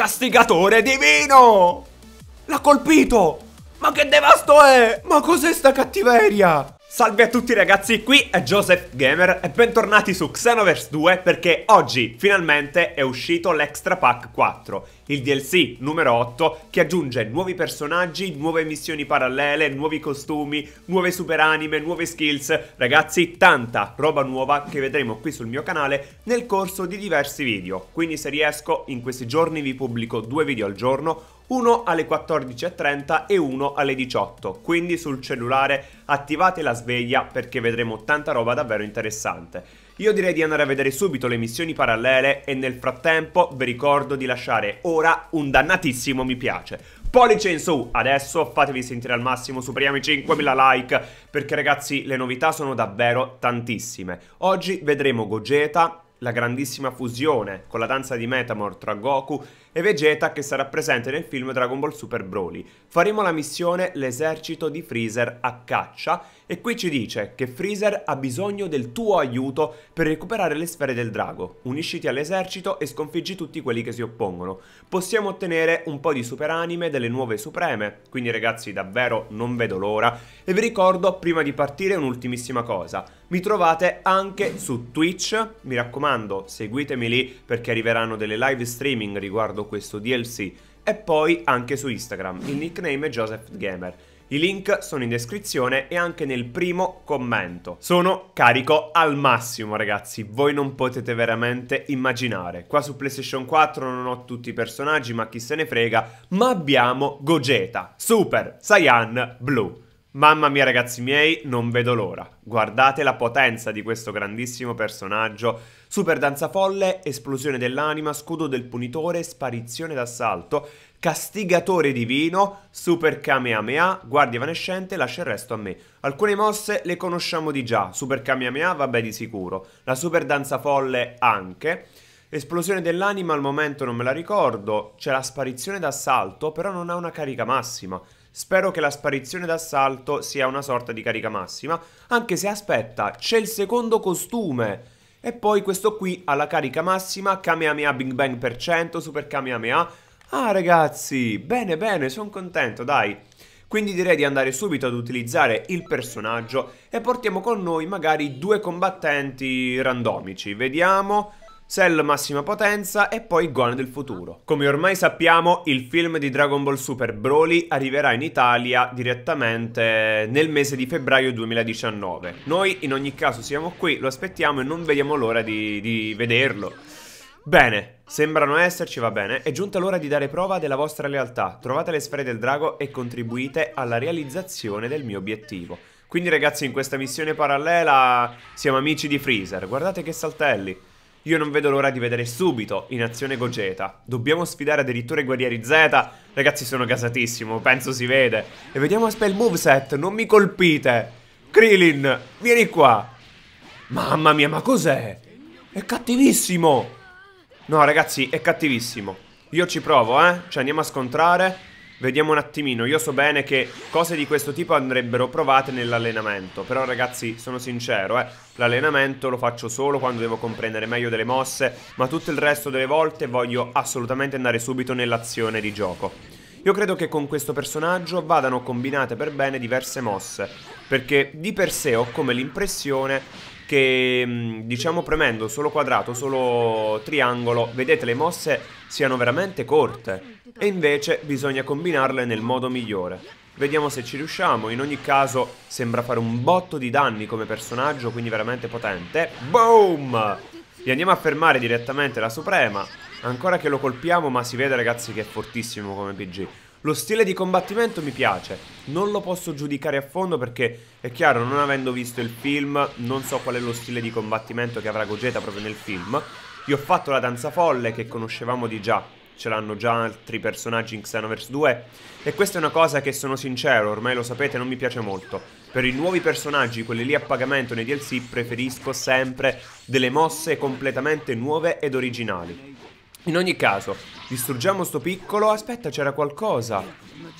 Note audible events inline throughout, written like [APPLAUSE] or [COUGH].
castigatore divino! L'ha colpito! Ma che devasto è? Ma cos'è sta cattiveria? Salve a tutti ragazzi, qui è Joseph Gamer e bentornati su Xenoverse 2 perché oggi finalmente è uscito l'Extra Pack 4, il DLC numero 8 che aggiunge nuovi personaggi, nuove missioni parallele, nuovi costumi, nuove super anime, nuove skills, ragazzi tanta roba nuova che vedremo qui sul mio canale nel corso di diversi video, quindi se riesco in questi giorni vi pubblico due video al giorno uno alle 14.30 e uno alle 18. Quindi sul cellulare attivate la sveglia perché vedremo tanta roba davvero interessante. Io direi di andare a vedere subito le missioni parallele e nel frattempo vi ricordo di lasciare ora un dannatissimo mi piace pollice in su adesso fatevi sentire al massimo superiamo i 5000 like perché ragazzi le novità sono davvero tantissime oggi vedremo Gogeta la grandissima fusione con la danza di Metamor tra Goku e Vegeta che sarà presente nel film Dragon Ball Super Broly. Faremo la missione L'esercito di Freezer a caccia e qui ci dice che Freezer ha bisogno del tuo aiuto per recuperare le sfere del drago. Unisciti all'esercito e sconfiggi tutti quelli che si oppongono. Possiamo ottenere un po' di superanime delle nuove supreme, quindi ragazzi davvero non vedo l'ora. E vi ricordo prima di partire un'ultimissima cosa. Mi trovate anche su Twitch, mi raccomando seguitemi lì perché arriveranno delle live streaming riguardo riguardo questo DLC e poi anche su Instagram, il nickname è Joseph Gamer. I link sono in descrizione e anche nel primo commento. Sono carico al massimo ragazzi, voi non potete veramente immaginare. Qua su PlayStation 4 non ho tutti i personaggi ma chi se ne frega, ma abbiamo Gogeta, Super Saiyan Blue. Mamma mia ragazzi miei, non vedo l'ora. Guardate la potenza di questo grandissimo personaggio. Super danza folle, esplosione dell'anima, scudo del punitore, sparizione d'assalto, castigatore divino, super kamehameha, guardia evanescente, lascia il resto a me. Alcune mosse le conosciamo di già, super kamehameha vabbè di sicuro, la super danza folle anche. Esplosione dell'anima al momento non me la ricordo, c'è la sparizione d'assalto però non ha una carica massima. Spero che la sparizione d'assalto sia una sorta di carica massima, anche se aspetta, c'è il secondo costume. E poi questo qui ha la carica massima, Kamehameha Big Bang per cento, Super Kamehameha. Ah ragazzi, bene bene, sono contento, dai. Quindi direi di andare subito ad utilizzare il personaggio e portiamo con noi magari due combattenti randomici. Vediamo... Cell massima potenza e poi Gone del futuro. Come ormai sappiamo, il film di Dragon Ball Super Broly arriverà in Italia direttamente nel mese di febbraio 2019. Noi in ogni caso siamo qui, lo aspettiamo e non vediamo l'ora di, di vederlo. Bene, Sembrano esserci, va bene. È giunta l'ora di dare prova della vostra lealtà. Trovate le sfere del drago e contribuite alla realizzazione del mio obiettivo. Quindi ragazzi, in questa missione parallela siamo amici di Freezer. Guardate che saltelli. Io non vedo l'ora di vedere subito in azione Gogeta. Dobbiamo sfidare addirittura i guerrieri Z. Ragazzi, sono casatissimo, penso si vede. E vediamo spell moveset, non mi colpite. Krillin, vieni qua. Mamma mia, ma cos'è? È cattivissimo. No, ragazzi, è cattivissimo. Io ci provo, eh. Ci andiamo a scontrare. Vediamo un attimino, io so bene che cose di questo tipo andrebbero provate nell'allenamento Però ragazzi, sono sincero, eh L'allenamento lo faccio solo quando devo comprendere meglio delle mosse Ma tutto il resto delle volte voglio assolutamente andare subito nell'azione di gioco Io credo che con questo personaggio vadano combinate per bene diverse mosse Perché di per sé ho come l'impressione che mm, diciamo premendo solo quadrato, solo triangolo, vedete le mosse siano veramente corte e invece bisogna combinarle nel modo migliore. Vediamo se ci riusciamo, in ogni caso sembra fare un botto di danni come personaggio, quindi veramente potente. Boom! Gli andiamo a fermare direttamente la Suprema, ancora che lo colpiamo ma si vede ragazzi che è fortissimo come PG. Lo stile di combattimento mi piace, non lo posso giudicare a fondo perché è chiaro, non avendo visto il film, non so qual è lo stile di combattimento che avrà Gogeta proprio nel film. Io ho fatto la danza folle che conoscevamo di già, ce l'hanno già altri personaggi in Xenoverse 2 e questa è una cosa che sono sincero, ormai lo sapete, non mi piace molto. Per i nuovi personaggi, quelli lì a pagamento nei DLC, preferisco sempre delle mosse completamente nuove ed originali. In ogni caso, distruggiamo sto piccolo. Aspetta, c'era qualcosa.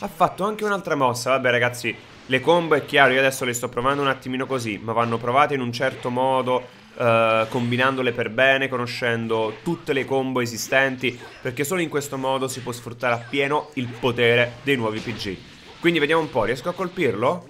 Ha fatto anche un'altra mossa. Vabbè, ragazzi, le combo è chiaro. Io adesso le sto provando un attimino così, ma vanno provate in un certo modo. Uh, combinandole per bene, conoscendo tutte le combo esistenti, perché solo in questo modo si può sfruttare appieno il potere dei nuovi PG. Quindi vediamo un po', riesco a colpirlo?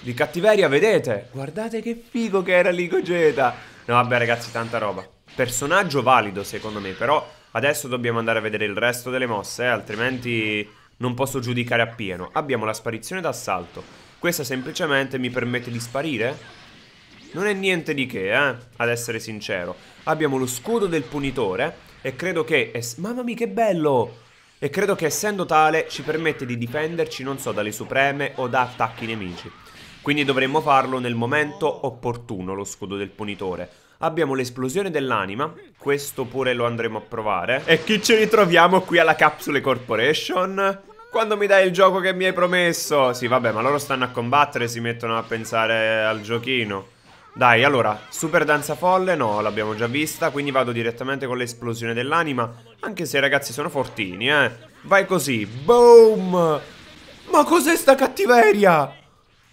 Di cattiveria, vedete? Guardate che figo che era lì Gogeta! No vabbè ragazzi, tanta roba personaggio valido secondo me, però adesso dobbiamo andare a vedere il resto delle mosse, eh, altrimenti non posso giudicare appieno. Abbiamo la sparizione d'assalto, questa semplicemente mi permette di sparire? Non è niente di che, eh, ad essere sincero. Abbiamo lo scudo del punitore e credo che... Es... Mamma mia che bello! E credo che essendo tale ci permette di difenderci, non so, dalle supreme o da attacchi nemici. Quindi dovremmo farlo nel momento opportuno, lo scudo del punitore Abbiamo l'esplosione dell'anima Questo pure lo andremo a provare E chi ci ritroviamo qui alla Capsule Corporation? Quando mi dai il gioco che mi hai promesso? Sì vabbè ma loro stanno a combattere Si mettono a pensare al giochino dai, allora, super danza folle, no, l'abbiamo già vista, quindi vado direttamente con l'esplosione dell'anima, anche se i ragazzi sono fortini, eh. Vai così, boom! Ma cos'è sta cattiveria?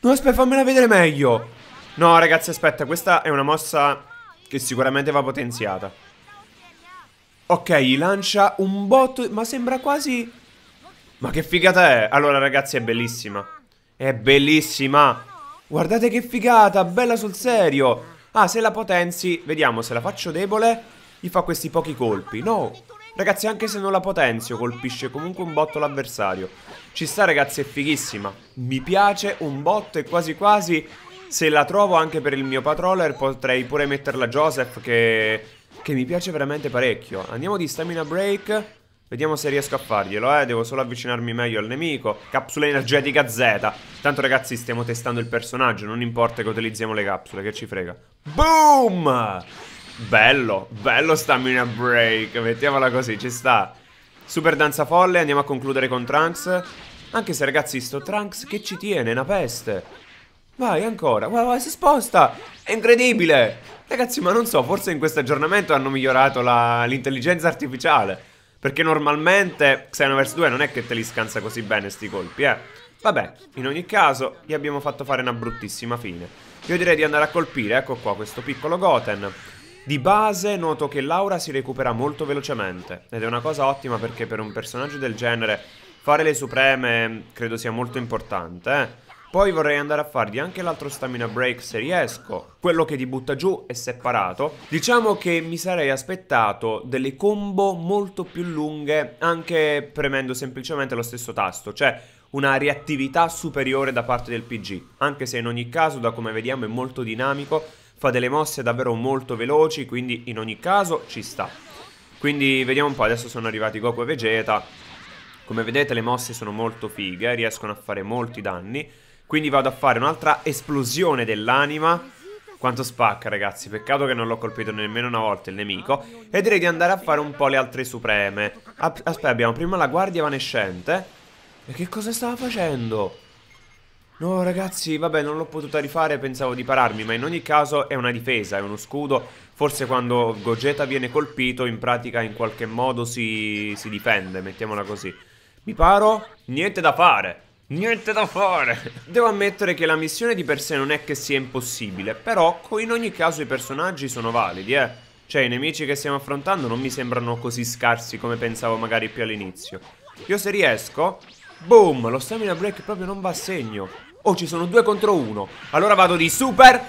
No, aspetta, fammela vedere meglio! No, ragazzi, aspetta, questa è una mossa che sicuramente va potenziata Ok, lancia un botto Ma sembra quasi... Ma che figata è? Allora ragazzi è bellissima È bellissima Guardate che figata, bella sul serio Ah, se la potenzi, vediamo se la faccio debole Gli fa questi pochi colpi No, ragazzi anche se non la potenzio Colpisce comunque un botto l'avversario Ci sta ragazzi, è fighissima Mi piace, un botto è quasi quasi se la trovo anche per il mio patroller potrei pure metterla Joseph che, che mi piace veramente parecchio. Andiamo di stamina break. Vediamo se riesco a farglielo, eh. Devo solo avvicinarmi meglio al nemico. Capsula energetica Z. Tanto ragazzi stiamo testando il personaggio. Non importa che utilizziamo le capsule, che ci frega. Boom! Bello, bello stamina break. Mettiamola così, ci sta. Super danza folle, andiamo a concludere con Trunks. Anche se ragazzi sto Trunks che ci tiene, una peste. Vai ancora, wow, wow, si sposta È incredibile Ragazzi ma non so, forse in questo aggiornamento hanno migliorato l'intelligenza artificiale Perché normalmente Xenoverse 2 non è che te li scansa così bene sti colpi eh Vabbè, in ogni caso gli abbiamo fatto fare una bruttissima fine Io direi di andare a colpire, ecco qua, questo piccolo Goten di base noto che Laura si recupera molto velocemente ed è una cosa ottima perché per un personaggio del genere fare le supreme credo sia molto importante. Eh? Poi vorrei andare a fargli anche l'altro stamina break se riesco, quello che ti butta giù è separato. Diciamo che mi sarei aspettato delle combo molto più lunghe anche premendo semplicemente lo stesso tasto, cioè una reattività superiore da parte del PG, anche se in ogni caso da come vediamo è molto dinamico, fa delle mosse davvero molto veloci, quindi in ogni caso ci sta. Quindi vediamo un po', adesso sono arrivati Goku e Vegeta, come vedete le mosse sono molto fighe, riescono a fare molti danni, quindi vado a fare un'altra esplosione dell'anima. Quanto spacca, ragazzi. Peccato che non l'ho colpito nemmeno una volta il nemico. E direi di andare a fare un po' le altre supreme. Aspetta, abbiamo prima la guardia evanescente. E che cosa stava facendo? No, ragazzi, vabbè, non l'ho potuta rifare, pensavo di pararmi, ma in ogni caso è una difesa, è uno scudo. Forse quando Gogeta viene colpito, in pratica in qualche modo si, si difende, mettiamola così. Mi paro? Niente da fare! Niente da fare! Devo ammettere che la missione di per sé non è che sia impossibile, però in ogni caso i personaggi sono validi, eh. Cioè i nemici che stiamo affrontando non mi sembrano così scarsi come pensavo magari più all'inizio. Io se riesco... Boom! Lo stamina break proprio non va a segno. Oh, ci sono due contro uno. Allora vado di super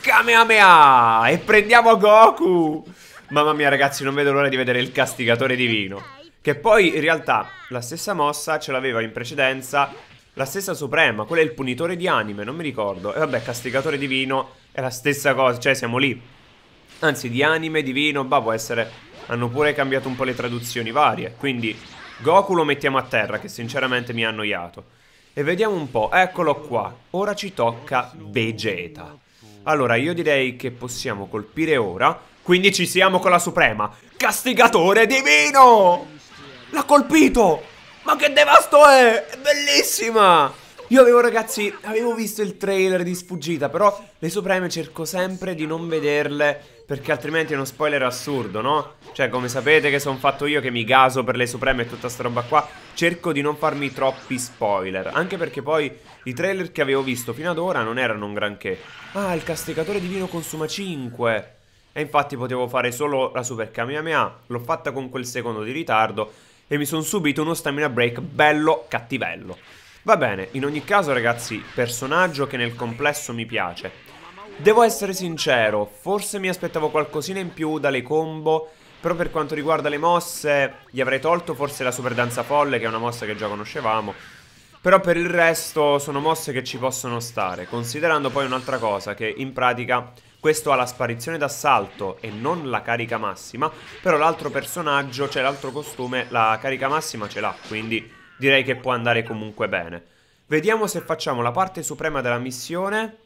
Kamehameha! E prendiamo Goku! Mamma mia ragazzi, non vedo l'ora di vedere il castigatore divino. Che poi in realtà la stessa mossa ce l'aveva in precedenza la stessa Suprema, quello è il punitore di anime, non mi ricordo. E vabbè, castigatore divino è la stessa cosa, cioè siamo lì. Anzi, di anime, divino, bah, può essere... Hanno pure cambiato un po' le traduzioni varie. Quindi, Goku lo mettiamo a terra, che sinceramente mi ha annoiato. E vediamo un po', eccolo qua. Ora ci tocca Vegeta. Allora, io direi che possiamo colpire ora. Quindi ci siamo con la Suprema. Castigatore divino! L'ha colpito! Ma che devasto è! È bellissima! Io avevo ragazzi, avevo visto il trailer di sfuggita, però le supreme cerco sempre di non vederle perché altrimenti è uno spoiler assurdo, no? Cioè, come sapete che sono fatto io che mi gaso per le supreme e tutta sta roba qua, cerco di non farmi troppi spoiler, anche perché poi i trailer che avevo visto fino ad ora non erano un granché. Ah, il castigatore divino consuma 5. E infatti potevo fare solo la super Kamehameha, l'ho fatta con quel secondo di ritardo e mi sono subito uno stamina break bello cattivello. Va bene, in ogni caso ragazzi, personaggio che nel complesso mi piace. Devo essere sincero, forse mi aspettavo qualcosina in più dalle combo, però per quanto riguarda le mosse gli avrei tolto forse la super danza folle che è una mossa che già conoscevamo. Però per il resto sono mosse che ci possono stare, considerando poi un'altra cosa che in pratica questo ha la sparizione d'assalto e non la carica massima, però l'altro personaggio, cioè l'altro costume, la carica massima ce l'ha, quindi direi che può andare comunque bene. Vediamo se facciamo la parte suprema della missione,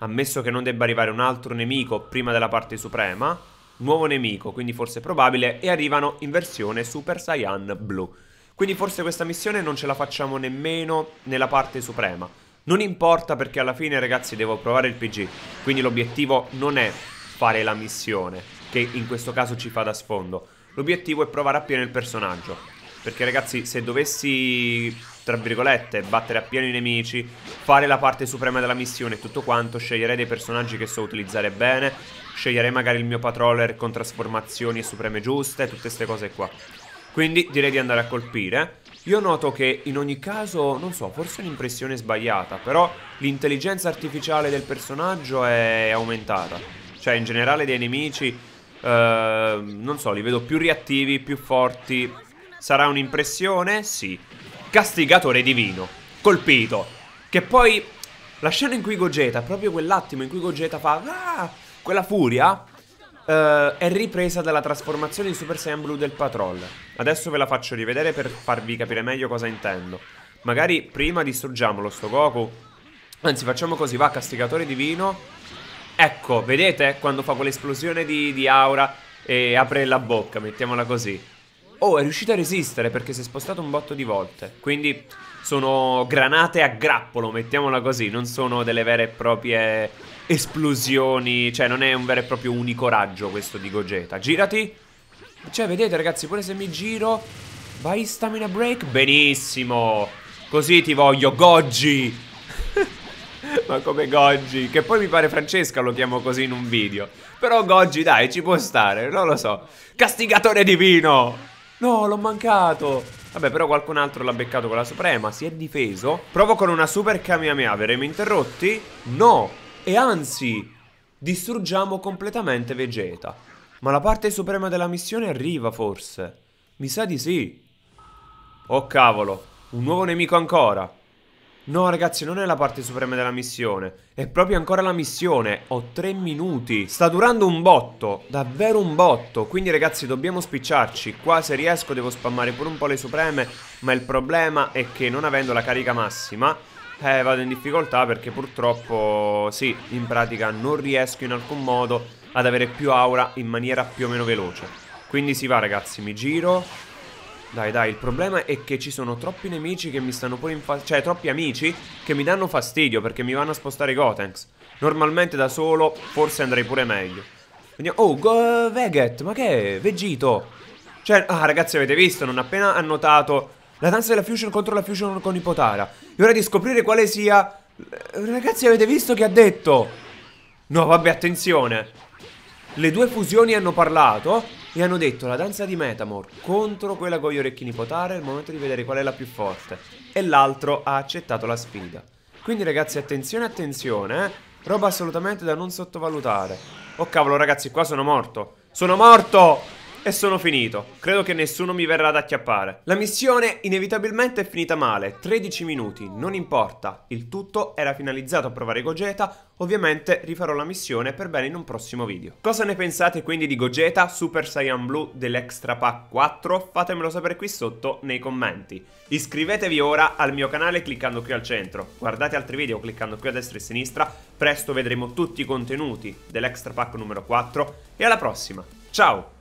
ammesso che non debba arrivare un altro nemico prima della parte suprema, nuovo nemico, quindi forse probabile, e arrivano in versione Super Saiyan Blue. Quindi forse questa missione non ce la facciamo nemmeno nella parte suprema. Non importa perché alla fine ragazzi devo provare il PG, quindi l'obiettivo non è fare la missione, che in questo caso ci fa da sfondo. L'obiettivo è provare appieno il personaggio, perché ragazzi se dovessi, tra virgolette, battere appieno i nemici, fare la parte suprema della missione e tutto quanto, sceglierei dei personaggi che so utilizzare bene, sceglierei magari il mio patroller con trasformazioni supreme giuste, tutte queste cose qua. Quindi direi di andare a colpire io noto che in ogni caso, non so, forse è un'impressione sbagliata, però l'intelligenza artificiale del personaggio è aumentata. Cioè, in generale dei nemici, eh, non so, li vedo più reattivi, più forti. Sarà un'impressione? Sì. Castigatore divino. Colpito. Che poi, la scena in cui Gogeta, proprio quell'attimo in cui Gogeta fa... Ah, quella furia, Uh, è ripresa dalla trasformazione in Super Saiyan Blue del Patrol. Adesso ve la faccio rivedere per farvi capire meglio cosa intendo. Magari prima distruggiamolo sto Goku. Anzi, facciamo così, va, castigatore divino. Ecco, vedete quando fa quell'esplosione di, di aura e apre la bocca, mettiamola così. Oh, è riuscito a resistere perché si è spostato un botto di volte. Quindi sono granate a grappolo, mettiamola così. Non sono delle vere e proprie esplosioni, cioè non è un vero e proprio unico raggio questo di Gogeta. Girati. Cioè, vedete ragazzi, pure se mi giro, vai stamina break, benissimo. Così ti voglio, Goggi. [LAUGHS] Ma come Goggi, che poi mi pare Francesca lo chiamo così in un video. Però Goggi, dai, ci può stare, non lo so. Castigatore divino. No, l'ho mancato. Vabbè, però qualcun altro l'ha beccato con la Suprema, si è difeso. Provo con una super Kamehameha, verremo interrotti? No, e anzi distruggiamo completamente Vegeta. Ma la parte suprema della missione arriva forse? Mi sa di sì. Oh cavolo, un nuovo nemico ancora. No ragazzi, non è la parte suprema della missione, è proprio ancora la missione, ho tre minuti. Sta durando un botto, davvero un botto, quindi ragazzi dobbiamo spicciarci. Qua se riesco devo spammare pure un po' le supreme, ma il problema è che non avendo la carica massima eh, vado in difficoltà perché purtroppo, sì, in pratica non riesco in alcun modo ad avere più aura in maniera più o meno veloce. Quindi si va ragazzi, mi giro. Dai, dai, il problema è che ci sono troppi nemici che mi stanno pure in fa... Cioè, troppi amici che mi danno fastidio perché mi vanno a spostare i Gotenks. Normalmente da solo forse andrei pure meglio. Oh, go... Veget, ma che è? Vegito! Cioè, ah ragazzi avete visto, non appena ha notato la danza della fusion contro la fusion con Ipotara. È ora di scoprire quale sia... Ragazzi, avete visto che ha detto? No, vabbè, attenzione. Le due fusioni hanno parlato e hanno detto la danza di Metamor contro quella con gli orecchini potare, è il momento di vedere qual è la più forte. E l'altro ha accettato la sfida. Quindi ragazzi, attenzione, attenzione, eh? Roba assolutamente da non sottovalutare. Oh cavolo, ragazzi, qua sono morto. Sono morto! e sono finito. Credo che nessuno mi verrà ad acchiappare. La missione inevitabilmente è finita male, 13 minuti, non importa. Il tutto era finalizzato a provare Gogeta, ovviamente rifarò la missione per bene in un prossimo video. Cosa ne pensate quindi di Gogeta, Super Saiyan Blue dell'Extra Pack 4? Fatemelo sapere qui sotto nei commenti. Iscrivetevi ora al mio canale cliccando qui al centro, guardate altri video cliccando qui a destra e a sinistra, presto vedremo tutti i contenuti dell'Extra Pack numero 4 e alla prossima, ciao!